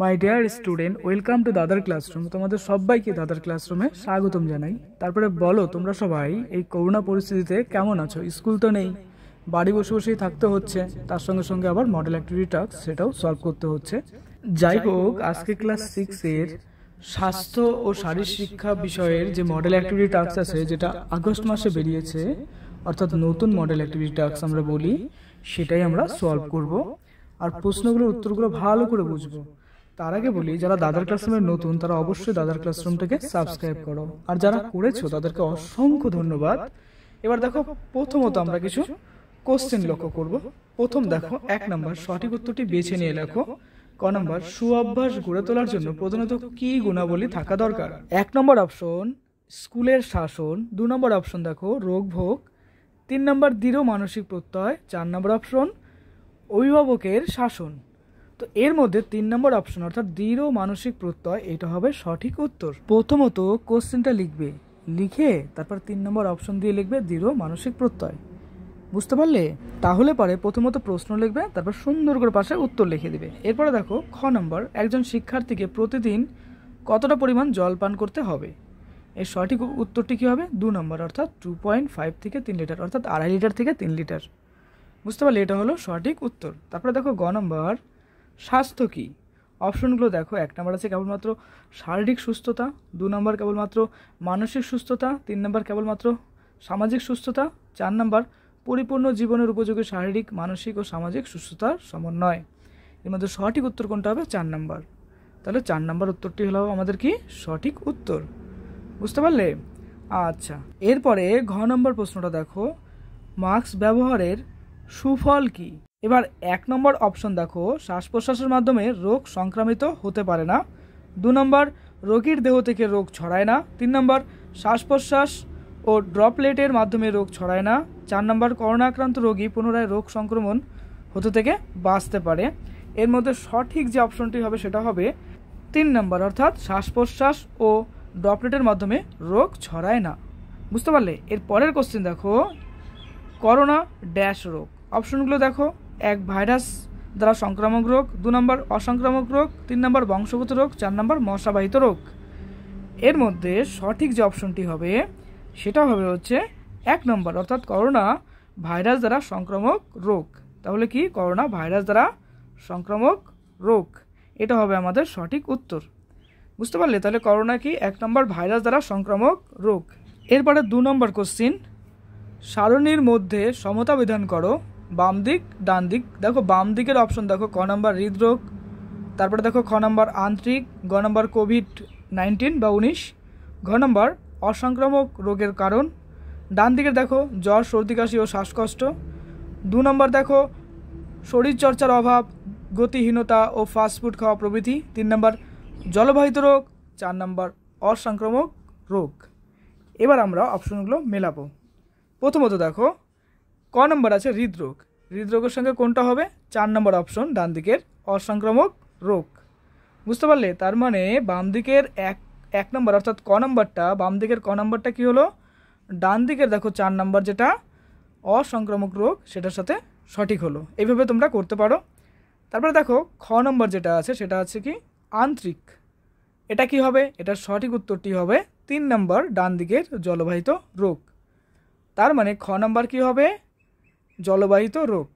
my dear student welcome to দাদার classroom তোমাদের সবাইকে দাদার ক্লাসরুমে স্বাগতম জানাই তারপরে বলো তোমরা সবাই এই করোনা পরিস্থিতিতে কেমন আছো স্কুল তো নেই বাড়ি বসে বসেই থাকতে হচ্ছে তার সঙ্গে সঙ্গে আবার মডেল অ্যাক্টিভিটি টাস্ক সেটাও সলভ করতে হচ্ছে যাই হোক আজকে ক্লাস সিক্সের স্বাস্থ্য ও শারীর শিক্ষা বিষয়ের যে মডেল অ্যাক্টিভিটি টাস্ক আছে যেটা আগস্ট মাসে বেরিয়েছে অর্থাৎ নতুন মডেল অ্যাক্টিভিটি টাস্ক আমরা বলি সেটাই আমরা সলভ করব আর প্রশ্নগুলোর উত্তরগুলো ভালো করে বুঝবো তার আগে বলি যারা দাদার ক্লাসরুমে নতুন তারা অবশ্যই দাদার ক্লাসরুমটাকে সাবস্ক্রাইব করো আর যারা করেছো তাদেরকে অসংখ্য ধন্যবাদ এবার দেখো প্রথমত আমরা কিছু কোশ্চেন লক্ষ্য করব প্রথম দেখো এক নম্বর সঠিক উত্তরটি বেছে নিয়ে লেখো ক নম্বর সুঅভ্যাস গড়ে তোলার জন্য প্রধানত কি গুণাবলী থাকা দরকার এক নম্বর অপশন স্কুলের শাসন দু নম্বর অপশন দেখো রোগ ভোগ তিন নম্বর দৃঢ় মানসিক প্রত্যয় চার নম্বর অপশন অভিভাবকের শাসন তো এর মধ্যে তিন নম্বর অপশন অর্থাৎ দৃঢ় মানসিক প্রত্যয় এটা হবে সঠিক উত্তর প্রথমত কোশ্চেনটা লিখবে লিখে তারপর তিন নম্বর অপশন দিয়ে লিখবে দৃঢ় মানসিক প্রত্যয় বুঝতে পারলে তাহলে পরে প্রথমত প্রশ্ন লিখবে তারপর সুন্দর করে পাশে উত্তর লিখে দেবে এরপরে দেখো খ নম্বর একজন শিক্ষার্থীকে প্রতিদিন কতটা পরিমাণ জল পান করতে হবে এর সঠিক উত্তরটি কী হবে দু নম্বর অর্থাৎ টু পয়েন্ট ফাইভ থেকে তিন লিটার অর্থাৎ আড়াই লিটার থেকে তিন লিটার বুঝতে পারলে এটা হলো সঠিক উত্তর তারপরে দেখো গ নম্বর স্বাস্থ্য কী অপশনগুলো দেখো এক নম্বর আছে কেবলমাত্র শারীরিক সুস্থতা দু নম্বর কেবলমাত্র মানসিক সুস্থতা তিন নম্বর কেবলমাত্র সামাজিক সুস্থতা চার নম্বর পরিপূর্ণ জীবনের উপযোগী শারীরিক মানসিক ও সামাজিক সুস্থতার সমন্বয় এর মধ্যে সঠিক উত্তর কোনটা হবে চার নম্বর তাহলে চার নম্বর উত্তরটি হলো আমাদের কি সঠিক উত্তর বুঝতে পারলে আচ্ছা এরপরে ঘ নম্বর প্রশ্নটা দেখো মাস্ক ব্যবহারের সুফল কী এবার এক নম্বর অপশন দেখো শ্বাস প্রশ্বাসের মাধ্যমে রোগ সংক্রামিত হতে পারে না দু নম্বর রোগীর দেহ থেকে রোগ ছড়ায় না তিন নম্বর শ্বাস প্রশ্বাস ও ড্রপলেটের মাধ্যমে রোগ ছড়ায় না চার নম্বর করোনা আক্রান্ত রোগী পুনরায় রোগ সংক্রমণ হতে থেকে বাঁচতে পারে এর মধ্যে সঠিক যে অপশনটি হবে সেটা হবে তিন নম্বর অর্থাৎ শ্বাস প্রশ্বাস ও ড্রপলেটের মাধ্যমে রোগ ছড়ায় না বুঝতে পারলে এর পরের কোশ্চেন দেখো করোনা ড্যাশ রোগ অপশনগুলো দেখো এক ভাইরাস দ্বারা সংক্রামক রোগ দু নম্বর অসংক্রামক রোগ তিন নম্বর বংশগত রোগ চার নম্বর মশাবাহিত রোগ এর মধ্যে সঠিক যে অপশনটি হবে সেটা হবে হচ্ছে এক নম্বর অর্থাৎ করোনা ভাইরাস দ্বারা সংক্রামক রোগ তাহলে কি করোনা ভাইরাস দ্বারা সংক্রামক রোগ এটা হবে আমাদের সঠিক উত্তর বুঝতে পারলে তাহলে করোনা কি এক নম্বর ভাইরাস দ্বারা সংক্রামক রোগ এরপরে দু নম্বর কোশ্চিন সারণীর মধ্যে সমতা বিধান করো বাম দিক ডান দিক দেখো বাম দিকের অপশন দেখো ক নাম্বার হৃদরোগ তারপরে দেখো খ নম্বর আন্তরিক গ নম্বর কোভিড নাইন্টিন বা উনিশ ঘ নম্বর অসংক্রামক রোগের কারণ ডান দিকে দেখো জ্বর সর্দি কাশি ও শ্বাসকষ্ট দু নম্বর দেখো শরীরচর্চার অভাব গতিহীনতা ও ফাস্টফুড খাওয়া প্রভৃতি তিন নম্বর জলবাহিত রোগ চার নম্বর অসংক্রামক রোগ এবার আমরা অপশনগুলো মেলাবো প্রথমত দেখো ক নম্বর আছে হৃদরোগ হৃদরোগের সঙ্গে কোনটা হবে চার নম্বর অপশন ডান দিকের অসংক্রামক রোগ বুঝতে পারলে তার মানে বাম দিকের এক এক নম্বর অর্থাৎ ক নম্বরটা বাম দিকের ক নম্বরটা কী হলো ডান দিকের দেখো চার নম্বর যেটা অসংক্রামক রোগ সেটার সাথে সঠিক হলো এইভাবে তোমরা করতে পারো তারপরে দেখো খ নম্বর যেটা আছে সেটা আছে কি আন্তরিক এটা কি হবে এটার সঠিক উত্তরটি হবে তিন নম্বর ডান দিকের জলবাহিত রোগ তার মানে খ নম্বর কি হবে জলবাহিত রোগ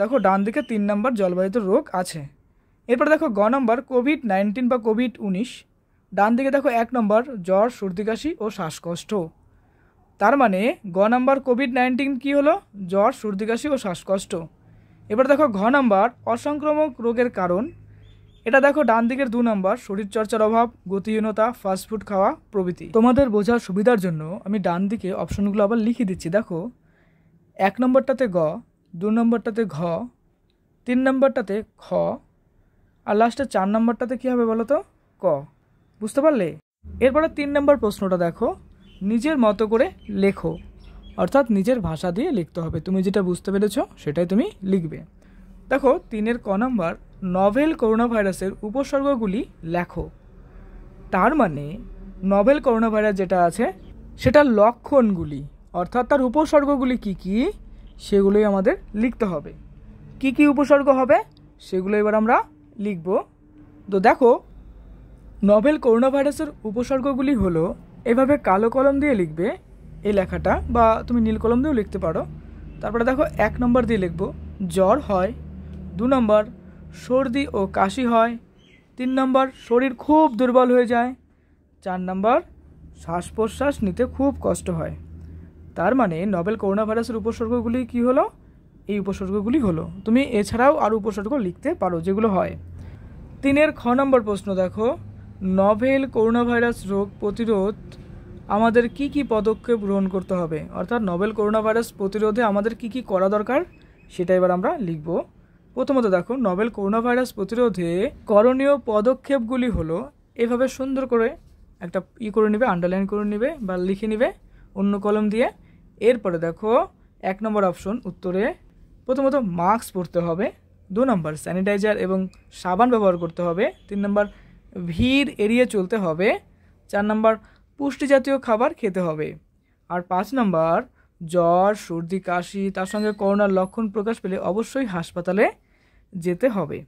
দেখো ডান দিকে তিন নম্বর জলবাহিত রোগ আছে এরপর দেখো গ নম্বর কোভিড নাইন্টিন বা কোভিড উনিশ ডান দিকে দেখো এক নম্বর জ্বর সর্দি কাশি ও শ্বাসকষ্ট তার মানে গ নম্বর কোভিড নাইন্টিন কী হলো জ্বর সর্দি কাশি ও শ্বাসকষ্ট এবার দেখো ঘ নম্বর অসংক্রামক রোগের কারণ এটা দেখো ডান দিকের দু নম্বর শরীরচর্চার অভাব গতিহীনতা ফাস্টফুড খাওয়া প্রভৃতি তোমাদের বোঝার সুবিধার জন্য আমি ডান দিকে অপশনগুলো আবার লিখে দিচ্ছি দেখো এক নম্বরটাতে গ দু নম্বরটাতে ঘ তিন নম্বরটাতে খ আর লাস্টে চার নম্বরটাতে কী হবে বলো তো ক বুঝতে পারলে এরপরে তিন নম্বর প্রশ্নটা দেখো নিজের মতো করে লেখো অর্থাৎ নিজের ভাষা দিয়ে লিখতে হবে তুমি যেটা বুঝতে পেরেছ সেটাই তুমি লিখবে দেখো তিনের ক নম্বর নভেল করোনা ভাইরাসের উপসর্গগুলি লেখো তার মানে নভেল করোনা ভাইরাস যেটা আছে সেটার লক্ষণগুলি অর্থাৎ তার উপসর্গগুলি কি কি সেগুলোই আমাদের লিখতে হবে কি কি উপসর্গ হবে সেগুলো এবার আমরা লিখব তো দেখো নভেল করোনা ভাইরাসের উপসর্গগুলি হলো এভাবে কালো কলম দিয়ে লিখবে এই লেখাটা বা তুমি নীল কলম দিয়েও লিখতে পারো তারপরে দেখো এক নম্বর দিয়ে লিখবো জ্বর হয় দু নম্বর সর্দি ও কাশি হয় তিন নম্বর শরীর খুব দুর্বল হয়ে যায় চার নম্বর শ্বাস প্রশ্বাস নিতে খুব কষ্ট হয় তার মানে নভেল করোনা ভাইরাসের উপসর্গগুলি কি হলো এই উপসর্গগুলি হলো তুমি এছাড়াও আরও উপসর্গ লিখতে পারো যেগুলো হয় তিনের খ নম্বর প্রশ্ন দেখো নভেল করোনা ভাইরাস রোগ প্রতিরোধ আমাদের কি কি পদক্ষেপ গ্রহণ করতে হবে অর্থাৎ নভেল করোনা ভাইরাস প্রতিরোধে আমাদের কি কি করা দরকার সেটা এবার আমরা লিখব প্রথমত দেখো নভেল করোনা ভাইরাস প্রতিরোধে করণীয় পদক্ষেপগুলি হলো এভাবে সুন্দর করে একটা ই করে নেবে আন্ডারলাইন করে নেবে বা লিখে নেবে অন্য কলম দিয়ে এরপরে দেখো এক নম্বর অপশন উত্তরে প্রথমত মাস্ক পরতে হবে দু নম্বর স্যানিটাইজার এবং সাবান ব্যবহার করতে হবে তিন নম্বর ভিড় এড়িয়ে চলতে হবে চার নম্বর পুষ্টিজাতীয় খাবার খেতে হবে আর পাঁচ নম্বর জ্বর সর্দি কাশি তার সঙ্গে করোনার লক্ষণ প্রকাশ পেলে অবশ্যই হাসপাতালে যেতে হবে